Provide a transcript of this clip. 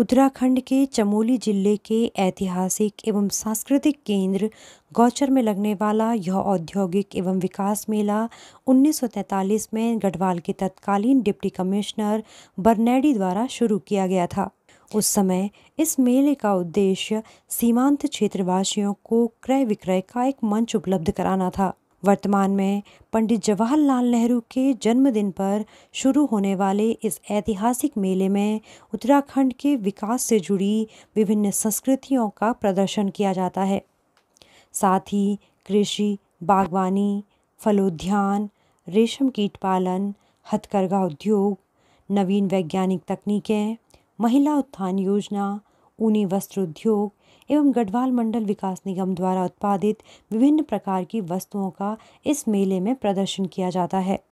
उत्तराखंड के चमोली जिले के ऐतिहासिक एवं सांस्कृतिक केंद्र गौचर में लगने वाला यह औद्योगिक एवं विकास मेला 1943 में गढ़वाल के तत्कालीन डिप्टी कमिश्नर बर्नेडी द्वारा शुरू किया गया था उस समय इस मेले का उद्देश्य सीमांत क्षेत्रवासियों को क्रय विक्रय का एक मंच उपलब्ध कराना था वर्तमान में पंडित जवाहरलाल नेहरू के जन्मदिन पर शुरू होने वाले इस ऐतिहासिक मेले में उत्तराखंड के विकास से जुड़ी विभिन्न संस्कृतियों का प्रदर्शन किया जाता है साथ ही कृषि बागवानी फलोद्यान रेशम कीट पालन हथकरघा उद्योग नवीन वैज्ञानिक तकनीकें महिला उत्थान योजना ऊनी वस्त्र उद्योग एवं गढ़वाल मंडल विकास निगम द्वारा उत्पादित विभिन्न प्रकार की वस्तुओं का इस मेले में प्रदर्शन किया जाता है